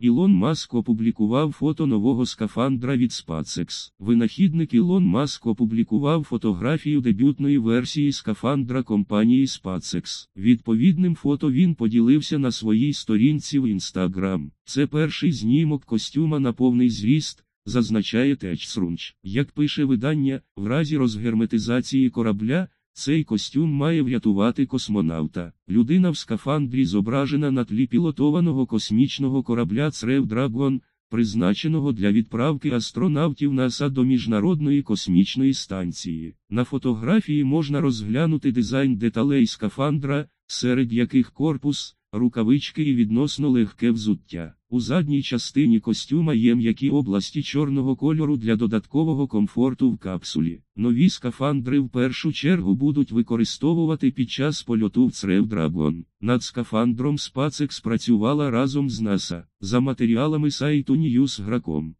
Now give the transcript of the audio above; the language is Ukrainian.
Ілон Маск опублікував фото нового скафандра від SpaceX. Винахідник Ілон Маск опублікував фотографію дебютної версії скафандра компанії SpaceX. Відповідним фото він поділився на своїй сторінці в Instagram. Це перший знімок костюма на повний зріст. Зазначає Течсрунч. Як пише видання, в разі розгерметизації корабля, цей костюм має врятувати космонавта. Людина в скафандрі зображена на тлі пілотованого космічного корабля Црев Драгон, призначеного для відправки астронавтів НАСА до міжнародної космічної станції. На фотографії можна розглянути дизайн деталей скафандра, серед яких корпус рукавички і відносно легке взуття. У задній частині костюма є м'які області чорного кольору для додаткового комфорту в капсулі. Нові скафандри в першу чергу будуть використовувати під час польоту в Црев Драгон. Над скафандром SpaceX працювала разом з НАСА, за матеріалами сайту News.com.